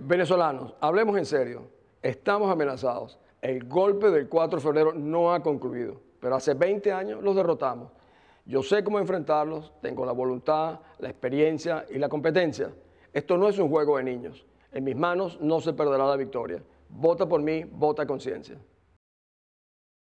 Venezolanos, hablemos en serio. Estamos amenazados. El golpe del 4 de febrero no ha concluido, pero hace 20 años los derrotamos. Yo sé cómo enfrentarlos, tengo la voluntad, la experiencia y la competencia. Esto no es un juego de niños. En mis manos no se perderá la victoria. Vota por mí, vota conciencia.